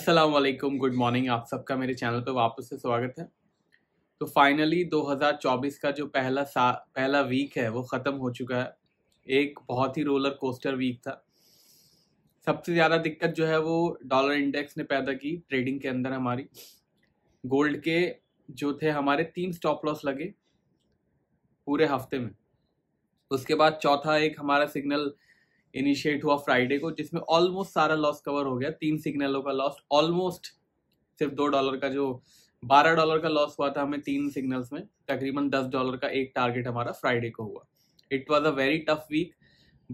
Aslam good morning आप सबका मेरे चैनल पर वापस से स्वागत है तो फाइनली 2024 का जो पहला सा पहला वीक है वो ख़त्म हो चुका है एक बहुत ही रोलर कोस्टर वीक था सबसे ज़्यादा दिक्कत जो है वो डॉलर इंडेक्स ने पैदा की ट्रेडिंग के अंदर हमारी गोल्ड के जो थे हमारे तीन स्टॉप लॉस लगे पूरे हफ्ते में उसके बाद चौथा एक हमारा सिग्नल इनिशिएट हुआ फ्राइडे को जिसमें ऑलमोस्ट सारा लॉस कवर हो गया तीन सिग्नलों का लॉस ऑलमोस्ट सिर्फ दो डॉलर का जो बारह डॉलर का लॉस हुआ था हमें तीन सिग्नल्स में तकरीबन दस डॉलर का एक टारगेट हमारा फ्राइडे को हुआ it was a very tough week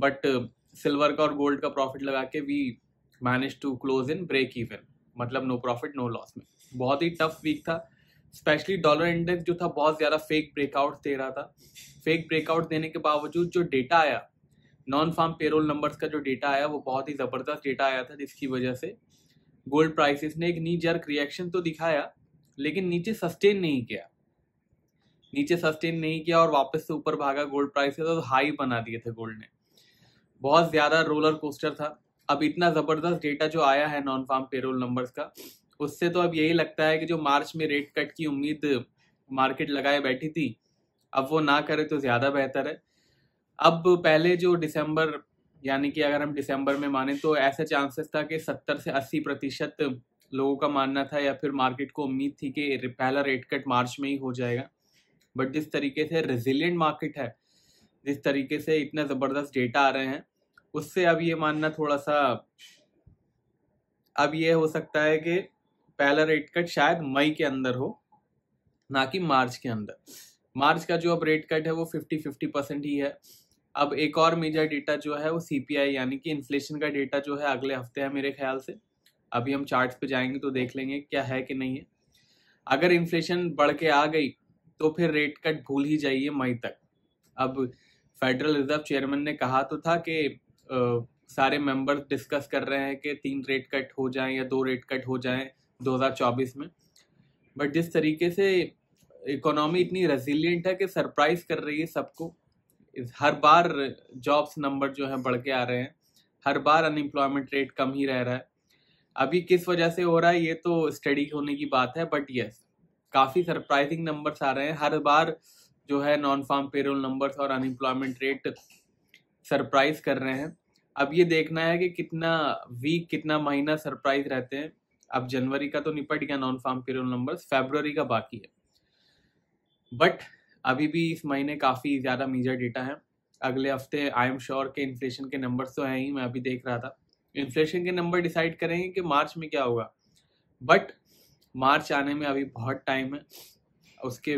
but silver का और गोल्ड का प्रॉफिट लगा के we manage to close in break even मतलब नो प्रॉफिट नो लॉस में बहुत ही टफ वीक था स्पेशली डॉलर इंडेक्स जो था बहुत ज़्यादा फेक ब्रेकआउट दे रहा था फेक ब्रेकआउट देने के बावजूद जो डेटा आया नॉन फार्म पेरोल नंबर्स का जो डेटा आया वो बहुत ही ज़बरदस्त डेटा आया था जिसकी वजह से गोल्ड प्राइसेस ने एक नी जर्क रिएक्शन तो दिखाया लेकिन नीचे सस्टेन नहीं किया नीचे सस्टेन नहीं किया और वापस से ऊपर भागा गोल्ड प्राइसेस और हाई बना दिए थे गोल्ड ने बहुत ज़्यादा रोलर कोस्टर था अब इतना ज़बरदस्त डेटा जो आया है नॉन फार्म पेरोल नंबर्स का उससे तो अब यही लगता है कि जो मार्च में रेट कट की उम्मीद मार्केट लगाए बैठी थी अब वो ना करे तो ज़्यादा बेहतर है अब पहले जो दिसंबर यानी कि अगर हम दिसंबर में माने तो ऐसे चांसेस था कि सत्तर से अस्सी प्रतिशत लोगों का मानना था या फिर मार्केट को उम्मीद थी कि पहला रेट कट मार्च में ही हो जाएगा बट जिस तरीके से रेजिलियंट मार्केट है जिस तरीके से इतना ज़बरदस्त डेटा आ रहे हैं उससे अब ये मानना थोड़ा सा अब ये हो सकता है कि पहला रेट कट शायद मई के अंदर हो ना कि मार्च के अंदर मार्च का जो अब रेट कट है वो फिफ्टी फिफ्टी परसेंट ही है अब एक और मेजर डेटा जो है वो सीपीआई यानी कि इन्फ्लेशन का डेटा जो है अगले हफ्ते है मेरे ख्याल से अभी हम चार्ट पे जाएंगे तो देख लेंगे क्या है कि नहीं है अगर इन्फ्लेशन बढ़ के आ गई तो फिर रेट कट भूल ही जाइए मई तक अब फेडरल रिजर्व चेयरमैन ने कहा तो था कि सारे मेंबर्स डिस्कस कर रहे हैं कि तीन रेट कट हो जाए या दो रेट कट हो जाए 2024 में बट जिस तरीके से इकोनॉमी इतनी रेजिलियंट है कि सरप्राइज कर रही है सबको हर बार जॉब्स नंबर जो है बढ़ के आ रहे हैं हर बार अनएम्प्लॉयमेंट रेट कम ही रह रहा है अभी किस वजह से हो रहा है ये तो स्टडी होने की बात है बट यस काफ़ी सरप्राइजिंग नंबर्स आ रहे हैं हर बार जो है नॉन फार्म पेरोल नंबर्स और अनएम्प्लॉयमेंट रेट सरप्राइज कर रहे हैं अब ये देखना है कि कितना वीक कितना महीना सरप्राइज रहते हैं अब जनवरी का तो निपट गया नॉन फार्म पेरोल नंबर्स फेबर का बाकी है बट अभी भी इस महीने काफ़ी ज़्यादा मेजर डेटा है अगले हफ्ते आई एम श्योर के इन्फ्लेशन के नंबर्स तो हैं ही मैं अभी देख रहा था इन्फ्लेशन के नंबर डिसाइड करेंगे कि मार्च में क्या होगा बट मार्च आने में अभी बहुत टाइम है उसके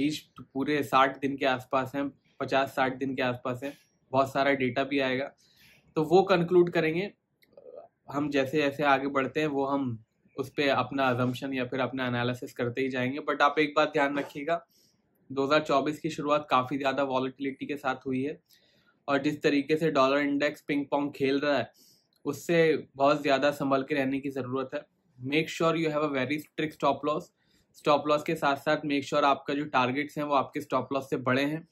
बीच पूरे साठ दिन के आसपास हैं पचास साठ दिन के आसपास हैं बहुत सारा डेटा भी आएगा तो वो कंक्लूड करेंगे हम जैसे जैसे आगे बढ़ते हैं वो हम उस पर अपना अजम्पन या फिर अपना एनालिसिस करते ही जाएंगे बट आप एक बात ध्यान रखिएगा 2024 की शुरुआत काफ़ी ज़्यादा वॉलीटिलिटी के साथ हुई है और जिस तरीके से डॉलर इंडेक्स पिंग पोंग खेल रहा है उससे बहुत ज़्यादा संभल के रहने की ज़रूरत है make sure you have a very strict stop loss stop loss के साथ साथ मेक श्योर आपका जो टारगेट्स हैं वो आपके स्टॉप लॉस से बड़े हैं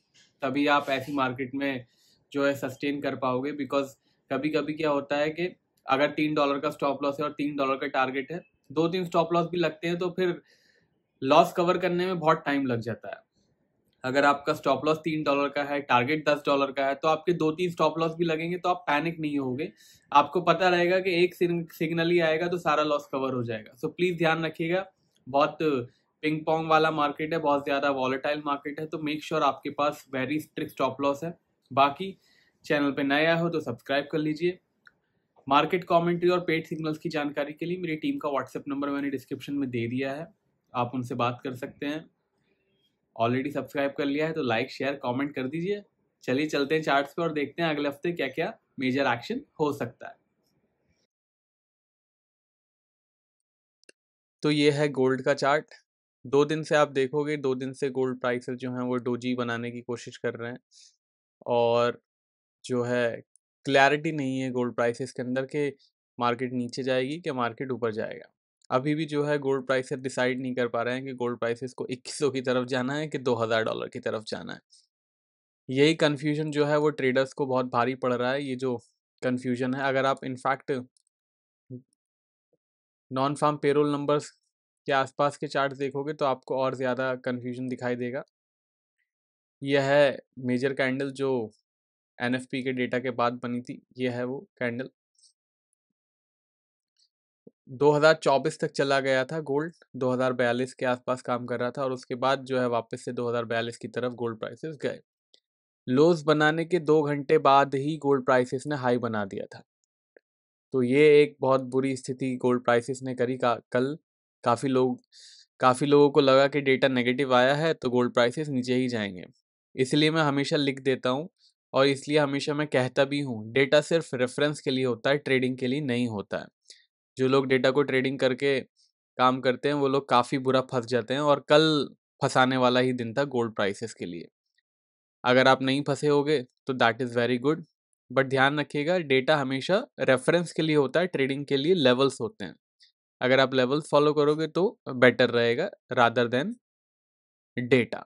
तभी आप ऐसी मार्केट में जो है सस्टेन कर पाओगे बिकॉज कभी कभी क्या होता है कि अगर तीन डॉलर का स्टॉप लॉस है और तीन डॉलर का टारगेट है दो तीन स्टॉप लॉस भी लगते हैं तो फिर लॉस कवर करने में बहुत टाइम लग जाता है अगर आपका स्टॉप लॉस तीन डॉलर का है टारगेट दस डॉलर का है तो आपके दो तीन स्टॉप लॉस भी लगेंगे तो आप पैनिक नहीं होंगे आपको पता रहेगा कि एक सिग्नल ही आएगा तो सारा लॉस कवर हो जाएगा सो प्लीज ध्यान रखिएगा बहुत पिंग पोंग वाला मार्केट है बहुत ज्यादा वॉलेटाइल मार्केट है तो मेक श्योर sure आपके पास वेरी स्ट्रिक्ट स्टॉप लॉस है बाकी चैनल पर नया हो तो सब्सक्राइब कर लीजिए मार्केट कमेंट्री और पेड सिग्नल्स की जानकारी के लिए मेरी टीम का व्हाट्सएप नंबर मैंने डिस्क्रिप्शन में दे दिया है आप उनसे बात कर सकते हैं ऑलरेडी सब्सक्राइब कर लिया है तो लाइक शेयर कमेंट कर दीजिए चलिए चलते हैं चार्ट्स पे और देखते हैं अगले हफ्ते क्या क्या मेजर एक्शन हो सकता है तो ये है गोल्ड का चार्ट दो दिन से आप देखोगे दो दिन से गोल्ड प्राइसेस जो हैं वो डोजी बनाने की कोशिश कर रहे हैं और जो है क्लैरिटी नहीं है गोल्ड प्राइसेस के अंदर के मार्केट नीचे जाएगी कि मार्केट ऊपर जाएगा अभी भी जो है गोल्ड प्राइसेस डिसाइड नहीं कर पा रहे हैं कि गोल्ड प्राइसेस को इक्कीस की तरफ जाना है कि दो हज़ार डॉलर की तरफ जाना है यही कन्फ्यूजन जो है वो ट्रेडर्स को बहुत भारी पड़ रहा है ये जो कन्फ्यूजन है अगर आप in fact non farm payroll numbers के आसपास के चार्ट देखोगे तो आपको और ज़्यादा कन्फ्यूजन दिखाई देगा यह है मेजर कैंडल जो एन के डेटा के बाद बनी थी यह है वो कैंडल 2024 तक चला गया था गोल्ड 2042 के आसपास काम कर रहा था और उसके बाद जो है वापस से 2042 की तरफ गोल्ड प्राइसेस गए लोज बनाने के दो घंटे बाद ही गोल्ड प्राइसेस ने हाई बना दिया था तो ये एक बहुत बुरी स्थिति गोल्ड प्राइसेस ने करी का कल काफ़ी लोग काफ़ी लोगों को लगा कि डेटा नेगेटिव आया है तो गोल्ड प्राइसेस नीचे ही जाएंगे इसलिए मैं हमेशा लिख देता हूँ और इसलिए हमेशा मैं कहता भी हूँ डेटा सिर्फ रेफरेंस के लिए होता है ट्रेडिंग के लिए नहीं होता है जो लोग डेटा को ट्रेडिंग करके काम करते हैं वो लोग काफ़ी बुरा फंस जाते हैं और कल फंसाने वाला ही दिन था गोल्ड प्राइसेस के लिए अगर आप नहीं फंसे होगे तो that is very good but ध्यान रखिएगा डेटा हमेशा रेफरेंस के लिए होता है ट्रेडिंग के लिए लेवल्स होते हैं अगर आप लेवल्स फॉलो करोगे तो बेटर रहेगा रादर देन डेटा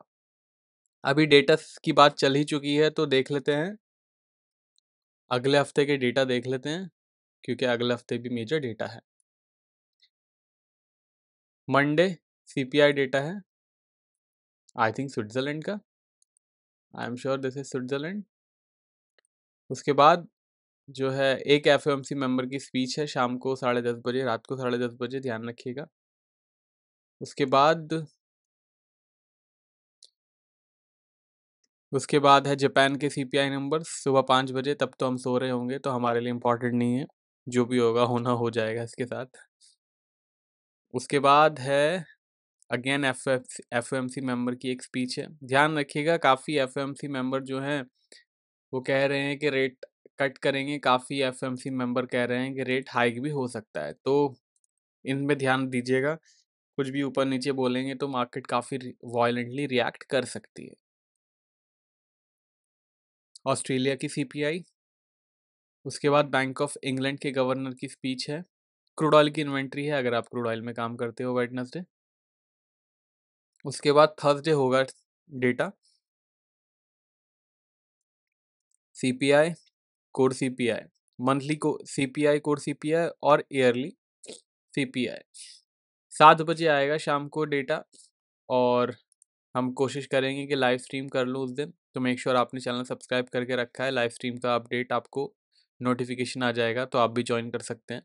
अभी डेटा की बात चल ही चुकी है तो देख लेते हैं अगले हफ्ते के डेटा देख लेते हैं क्योंकि अगले हफ्ते भी मेजर डेटा है मंडे सीपीआई डेटा है आई थिंक स्विट्ज़रलैंड का I am sure this is Switzerland उसके बाद जो है एक एफ एम सी की स्पीच है शाम को साढ़े दस बजे रात को साढ़े दस बजे ध्यान रखिएगा उसके बाद उसके बाद है जापान के सीपीआई नंबर सुबह पाँच बजे तब तो हम सो रहे होंगे तो हमारे लिए इम्पोर्टेंट नहीं है जो भी होगा होना हो जाएगा इसके साथ उसके बाद है again F F M C member की एक स्पीच है ध्यान रखिएगा काफ़ी एफ एम सी मेम्बर जो हैं वो कह रहे हैं कि रेट कट करेंगे काफ़ी एफ एम सी मेम्बर कह रहे हैं कि रेट हाइक भी हो सकता है तो इनमें ध्यान दीजिएगा कुछ भी ऊपर नीचे बोलेंगे तो मार्केट काफ़ी वायलेंटली रिएक्ट कर सकती है ऑस्ट्रेलिया की सीपीआई उसके बाद बैंक ऑफ इंग्लैंड के गवर्नर की स्पीच है क्रूड ऑयल की इन्वेंट्री है अगर आप क्रूड ऑयल में काम करते हो वेडनेसडे उसके बाद थर्सडे होगा data CPI core CPI monthly को सीपीआई कोर सीपीआई और ईयरली सीपीआई सात बजे आएगा शाम को डेटा और हम कोशिश करेंगे कि लाइव स्ट्रीम कर लूँ उस दिन तो मेक श्योर sure आपने चैनल सब्सक्राइब करके रखा है लाइव स्ट्रीम का अपडेट आपको नोटिफिकेशन आ जाएगा तो आप भी ज्वाइन कर सकते हैं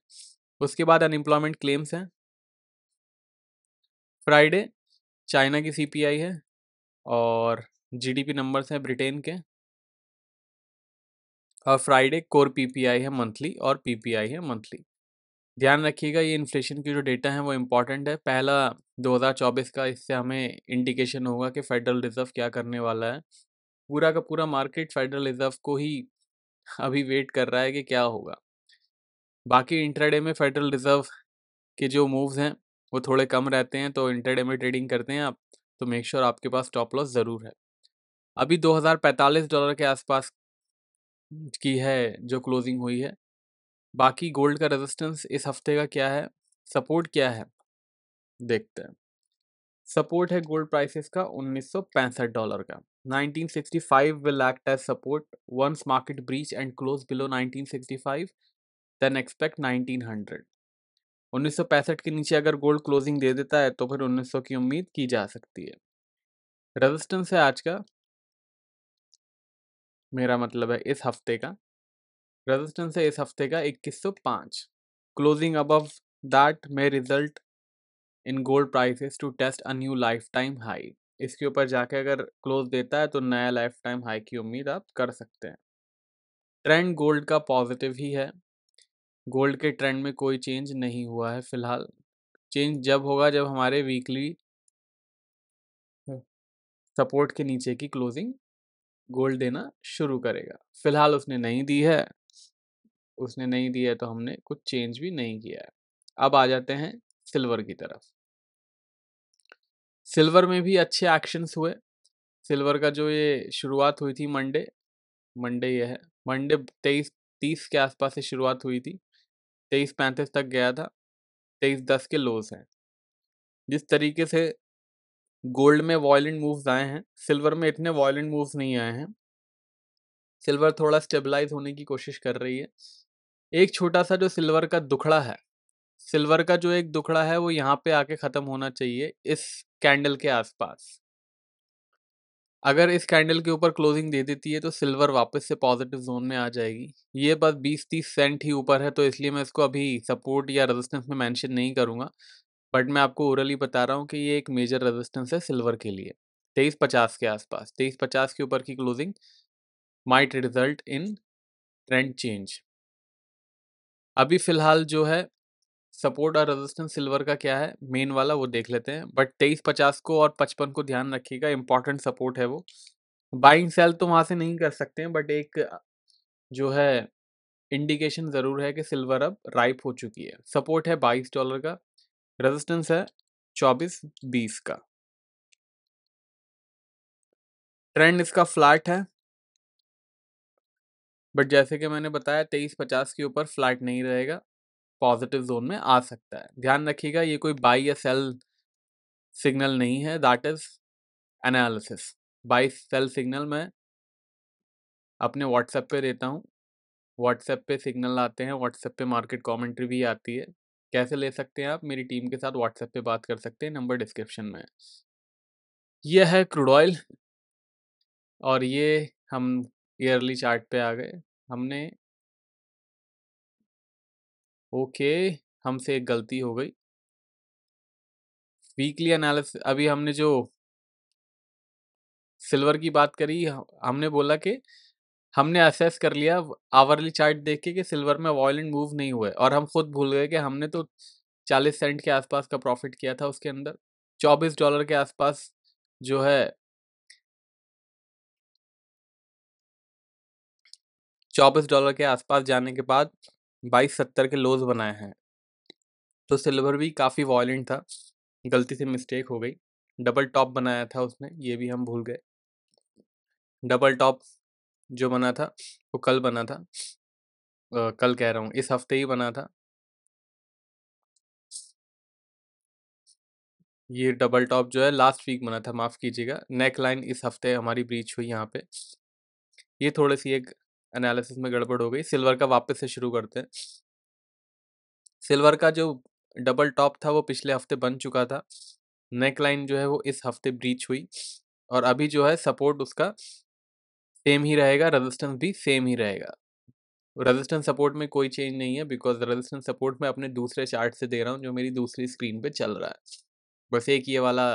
उसके बाद अनएम्प्लॉयमेंट क्लेम्स हैं फ्राइडे चाइना की सीपीआई है और जीडीपी नंबर्स हैं ब्रिटेन के और फ्राइडे कोर पीपीआई है मंथली और पीपीआई है मंथली ध्यान रखिएगा ये इन्फ्लेशन की जो डेटा है वो इम्पॉर्टेंट है पहला 2024 का इससे हमें इंडिकेशन होगा कि फेडरल रिज़र्व क्या करने वाला है पूरा का पूरा मार्केट फेडरल रिज़र्व को ही अभी वेट कर रहा है कि क्या होगा बाकी इंटरडे में फेडरल रिजर्व के जो मूव्स हैं वो थोड़े कम रहते हैं तो इंटरडे में ट्रेडिंग करते हैं आप तो मेक श्योर आपके पास स्टॉप लॉस ज़रूर है अभी 2045 डॉलर के आसपास की है जो क्लोजिंग हुई है बाकी गोल्ड का रेजिस्टेंस इस हफ्ते का क्या है सपोर्ट क्या है देखते हैं सपोर्ट है गोल्ड प्राइसेस का उन्नीस डॉलर का 1965 will act as support. Once market breach and close below 1965, then expect 1900. 1965 के नीचे अगर गोल्ड क्लोजिंग दे देता है तो फिर 1900 की उम्मीद की जा सकती है रेजिस्टेंस है आज का मेरा मतलब है इस हफ्ते का रेजिस्टेंस है इस हफ्ते का 2105 closing above that may result in gold prices to test a new lifetime high इसके ऊपर जाके अगर क्लोज देता है तो नया लाइफ टाइम हाई की उम्मीद आप कर सकते हैं ट्रेंड गोल्ड का पॉजिटिव ही है गोल्ड के ट्रेंड में कोई चेंज नहीं हुआ है फिलहाल चेंज जब होगा जब हमारे वीकली हम्म, सपोर्ट के नीचे की क्लोजिंग गोल्ड देना शुरू करेगा फिलहाल उसने नहीं दी है उसने नहीं दी है तो हमने कुछ चेंज भी नहीं किया है अब आ जाते हैं सिल्वर की तरफ सिल्वर में भी अच्छे एक्शंस हुए सिल्वर का जो ये शुरुआत हुई थी मंडे मंडे ये है मंडे तेईस तीस के आसपास से शुरुआत हुई थी तेईस पैंतीस तक गया था तेईस दस के लोज हैं जिस तरीके से गोल्ड में वॉयलेंट मूव्स आए हैं सिल्वर में इतने वॉयलेंट मूव्स नहीं आए हैं सिल्वर थोड़ा स्टेबलाइज होने की कोशिश कर रही है एक छोटा सा जो सिल्वर का दुखड़ा है सिल्वर का जो एक दुखड़ा है वो यहाँ पे आके ख़त्म होना चाहिए इस कैंडल के आसपास अगर इस कैंडल के ऊपर क्लोजिंग दे देती है तो सिल्वर वापस से पॉजिटिव जोन में आ जाएगी ये बस 20-30 सेंट ही ऊपर है तो इसलिए मैं इसको अभी सपोर्ट या रेजिस्टेंस में मेंशन नहीं करूँगा बट मैं आपको ओरली बता रहा हूँ कि ये एक मेजर रेजिस्टेंस है सिल्वर के लिए तेईस पचास के आसपास तेईस पचास के ऊपर की closing might result in trend change अभी फ़िलहाल जो है सपोर्ट और रेजिस्टेंस सिल्वर का क्या है मेन वाला वो देख लेते हैं बट तेईस पचास को और पचपन को ध्यान रखिएगा इंपॉर्टेंट सपोर्ट है वो बाइंग सेल तो वहाँ से नहीं कर सकते हैं बट एक जो है इंडिकेशन ज़रूर है कि सिल्वर अब राइप हो चुकी है सपोर्ट है बाईस डॉलर का रेजिस्टेंस है चौबीस बीस का ट्रेंड इसका फ्लैट है बट जैसे कि मैंने बताया तेईस पचास के ऊपर फ्लैट नहीं रहेगा पॉजिटिव जोन में आ सकता है ध्यान रखिएगा ये कोई बाई या सेल सिग्नल नहीं है that is analysis buy sell signal मैं अपने व्हाट्सएप पे देता हूँ व्हाट्सएप पे सिग्नल आते हैं व्हाट्सएप पे मार्केट कमेंट्री भी आती है कैसे ले सकते हैं आप मेरी टीम के साथ व्हाट्सएप पे बात कर सकते हैं नंबर डिस्क्रिप्शन में यह है क्रूड ऑयल और ये हम ईयरली चार्ट पे आ गए हमने ओके हमसे एक गलती हो गई वीकली एनालिसिस अभी हमने जो सिल्वर की बात करी हमने बोला कि हमने असेस कर लिया आवरली चार्ट देख के कि सिल्वर में वॉयलेंट मूव नहीं हुए और हम खुद भूल गए कि हमने तो चालीस सेंट के आसपास का प्रॉफिट किया था उसके अंदर चौबीस डॉलर के आसपास जो है चौबीस डॉलर के आसपास जाने के बाद बाईस सत्तर के लोज बनाए हैं तो सिल्वर भी काफ़ी वॉयलेंट था गलती से मिस्टेक हो गई डबल टॉप बनाया था उसने ये भी हम भूल गए डबल टॉप जो बना था वो कल बना था आ, कल कह रहा हूँ इस हफ्ते ही बना था ये डबल टॉप जो है लास्ट वीक बना था माफ़ कीजिएगा नेक लाइन इस हफ्ते हमारी ब्रीच हुई यहाँ पे ये थोड़ी सी एक एनालिसिस में गड़बड़ हो गई सिल्वर का वापस से शुरू करते हैं सिल्वर का जो डबल टॉप था वो पिछले हफ्ते बन चुका था नेक लाइन जो है वो इस हफ्ते ब्रीच हुई और अभी जो है सपोर्ट उसका सेम ही रहेगा रेजिस्टेंस भी सेम ही रहेगा रेजिस्टेंस सपोर्ट में कोई चेंज नहीं है बिकॉज रेजिस्टेंस सपोर्ट मैं अपने दूसरे चार्ट से दे रहा हूँ जो मेरी दूसरी स्क्रीन पे चल रहा है बस एक ये वाला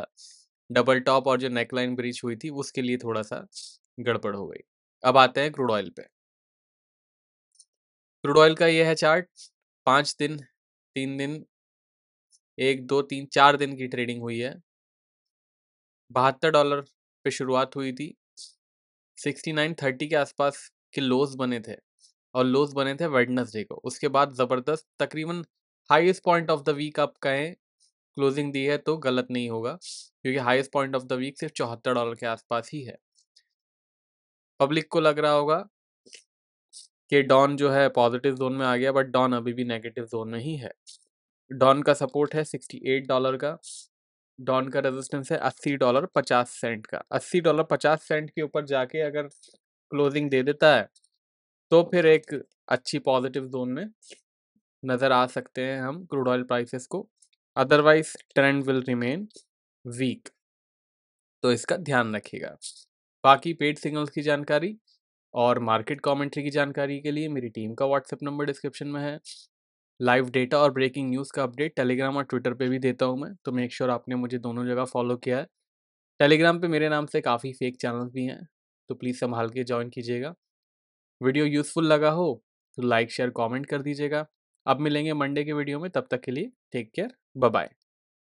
डबल टॉप और जो नेकलाइन ब्रीच हुई थी उसके लिए थोड़ा सा गड़बड़ हो गई अब आते हैं क्रूड ऑयल पे क्रूड ऑयल का ये है चार्ट पाँच दिन तीन दिन एक दो तीन चार दिन की ट्रेडिंग हुई है बहत्तर डॉलर पे शुरुआत हुई थी सिक्सटी नाइन थर्टी के आसपास के लोज बने थे और लोज बने थे वेडनसडे को उसके बाद ज़बरदस्त तकरीबन highest point of the week आप कहें क्लोजिंग दी है तो गलत नहीं होगा क्योंकि highest point of the week सिर्फ चौहत्तर डॉलर के आसपास ही है पब्लिक को लग रहा होगा कि डॉन जो है पॉजिटिव जोन में आ गया बट डॉन अभी भी नेगेटिव जोन में ही है डॉन का सपोर्ट है सिक्सटी एट डॉलर का डॉन का रेजिस्टेंस है अस्सी डॉलर पचास सेंट का अस्सी डॉलर पचास सेंट के ऊपर जाके अगर क्लोजिंग दे देता है तो फिर एक अच्छी पॉजिटिव जोन में नज़र आ सकते हैं हम क्रूड ऑयल प्राइसेस को otherwise trend will remain weak तो इसका ध्यान रखिएगा बाकी पेड सिग्नल्स की जानकारी और मार्केट कमेंट्री की जानकारी के लिए मेरी टीम का व्हाट्सएप नंबर डिस्क्रिप्शन में है लाइव डेटा और ब्रेकिंग न्यूज़ का अपडेट टेलीग्राम और ट्विटर पे भी देता हूँ मैं तो मेक श्योर sure आपने मुझे दोनों जगह फॉलो किया है टेलीग्राम पे मेरे नाम से काफ़ी फेक चैनल्स भी हैं तो प्लीज़ संभाल के ज्वाइन कीजिएगा वीडियो यूज़फुल लगा हो तो लाइक शेयर कॉमेंट कर दीजिएगा अब मिलेंगे मंडे के वीडियो में तब तक के लिए टेक केयर बाय